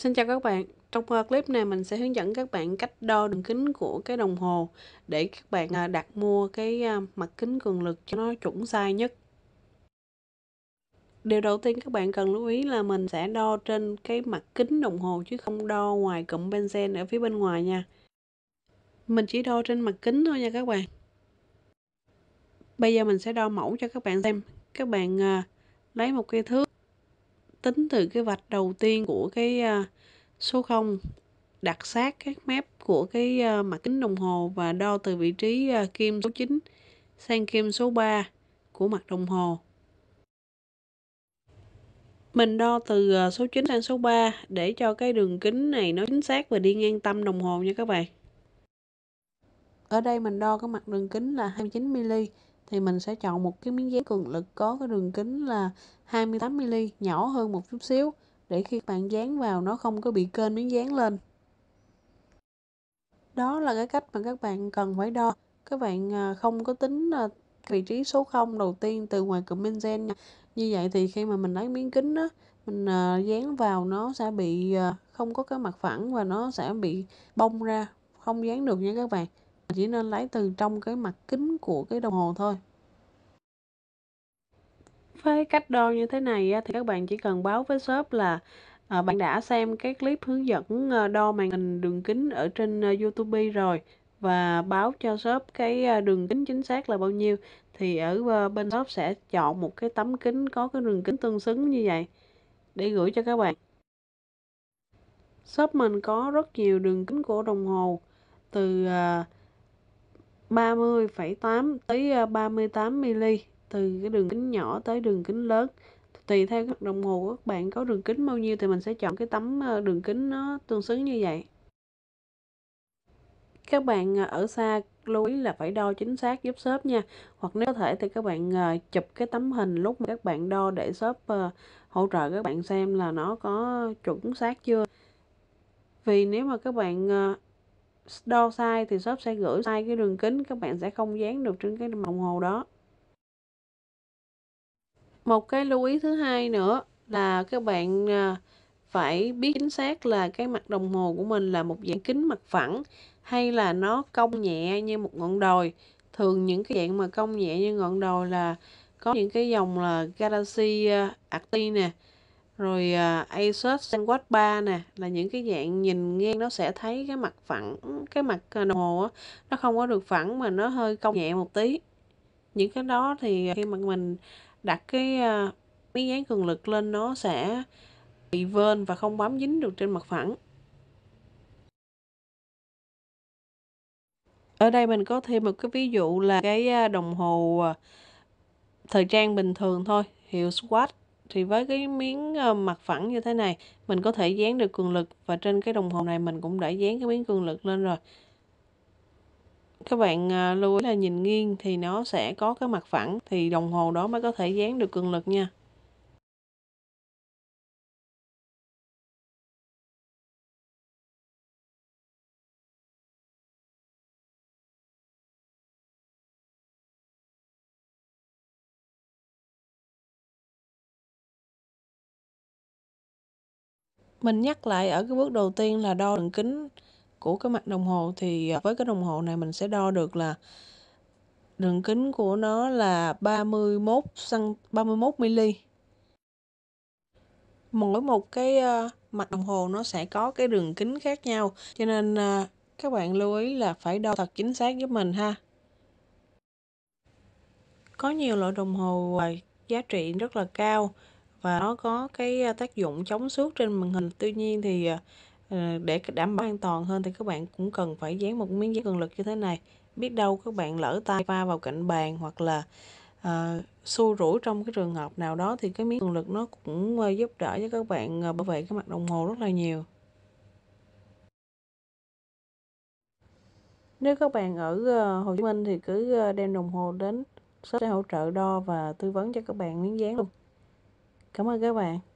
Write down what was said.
Xin chào các bạn, trong clip này mình sẽ hướng dẫn các bạn cách đo đường kính của cái đồng hồ để các bạn à, đặt mua cái à, mặt kính cường lực cho nó chuẩn size nhất. Điều đầu tiên các bạn cần lưu ý là mình sẽ đo trên cái mặt kính đồng hồ chứ không đo ngoài cụm benzen ở phía bên ngoài nha. Mình chỉ đo trên mặt kính thôi nha các bạn. Bây giờ mình sẽ đo mẫu cho các bạn xem. Các bạn à, lấy một cây thước tính từ cái vạch đầu tiên của cái à, số 0 đặt sát các mép của cái à, mặt kính đồng hồ và đo từ vị trí à, kim số 9 sang kim số 3 của mặt đồng hồ. Mình đo từ số 9 sang số 3 để cho cái đường kính này nó chính xác và đi ngang tâm đồng hồ nha các bạn. Ở đây mình đo cái mặt đường kính là 29mm thì mình sẽ chọn một cái miếng dán cường lực có cái đường kính là 28mm nhỏ hơn một chút xíu để khi bạn dán vào nó không có bị kênh miếng dán lên đó là cái cách mà các bạn cần phải đo các bạn à, không có tính à, vị trí số 0 đầu tiên từ ngoài cụm benzene như vậy thì khi mà mình lấy miếng kính đó mình à, dán vào nó sẽ bị không có cái mặt phẳng và nó sẽ bị bong ra không dán được nha các bạn chỉ nên lấy từ trong cái mặt kính của cái đồng hồ thôi với cách đo như thế này thì các bạn chỉ cần báo với shop là à, bạn đã xem cái clip hướng dẫn ờ, đo màn hình đường kính ở trên ờ, YouTube rồi và báo cho shop cái ờ, đường kính chính xác là bao nhiêu thì ở bên shop sẽ chọn một cái tấm kính có cái đường kính tương xứng như vậy để gửi cho các bạn. Shop mình có rất nhiều đường kính của đồng hồ từ à, 30,8 tới 38 ờ, mm từ cái đường kính nhỏ tới đường kính lớn tùy theo các đồng hồ của các bạn có đường kính bao nhiêu thì mình sẽ chọn cái tấm ờ, đường kính nó tương xứng như vậy các bạn ờ, ở xa lưu ý là phải đo chính xác giúp shop nha hoặc nếu có thể thì các bạn chụp cái tấm hình lúc mà các bạn đo để shop hỗ trợ các bạn xem là nó có chuẩn xác chưa vì nếu mà các bạn đo sai thì shop sẽ gửi sai cái đường kính các bạn sẽ không dán được trên cái đồng hồ đó một cái lưu ý thứ hai nữa là các bạn à, phải biết chính xác là cái mặt đồng hồ của mình là một dạng kính mặt phẳng hay là nó cong nhẹ như một ngọn đồi thường những cái dạng mà cong nhẹ như ngọn đồi là có những cái dòng là Galaxy à, Acti nè rồi Asus ZenWatch 3 nè là những cái dạng nhìn ngang nó sẽ thấy cái mặt phẳng cái mặt à, đồng hồ á nó không có được phẳng mà nó hơi cong nhẹ một tí những cái đó thì khi mà mình đặt cái à, miếng dán cường lực lên nó sẽ bị vên và không bám dính được trên mặt phẳng ở đây mình có thêm một cái ví dụ là cái à, đồng hồ thời trang bình thường thôi hiệu Swatch thì với cái miếng ờ, mặt phẳng như thế này mình có thể dán được cường lực và trên cái đồng hồ này mình cũng đã dán cái miếng cường lực lên rồi các bạn ờ, lưu ý là nhìn nghiêng thì nó sẽ có cái mặt phẳng thì đồng hồ đó mới có thể dán được cường lực nha Mình nhắc lại ở cái bước đầu tiên là đo đường kính của cái mặt đồng hồ thì à, với cái đồng hồ này mình sẽ đo được là đường kính của nó là 31 xăng 31 mm. Mỗi một cái à, mặt đồng hồ nó sẽ có cái đường kính khác nhau cho nên à, các bạn lưu ý là phải đo thật chính xác giúp mình ha. Có nhiều loại đồng hồ giá trị rất là cao và nó có cái à, tác dụng chống xước trên màn hình. Tuy nhiên thì à, ờ, để đảm bảo an toàn hơn thì các bạn cũng cần phải dán một miếng giấy cường lực như thế này. Biết đâu các bạn lỡ tay va vào cạnh bàn hoặc là à, ờ, xua rủi trong cái trường hợp nào đó thì cái miếng cường lực nó cũng ờ, giúp đỡ cho các bạn bảo vệ cái mặt đồng hồ rất là nhiều. Nếu các bạn ở Hồ Chí Minh thì cứ đem đồng hồ đến shop sẽ hỗ trợ đo và tư vấn cho các bạn miếng dán luôn. Cảm ơn các bạn.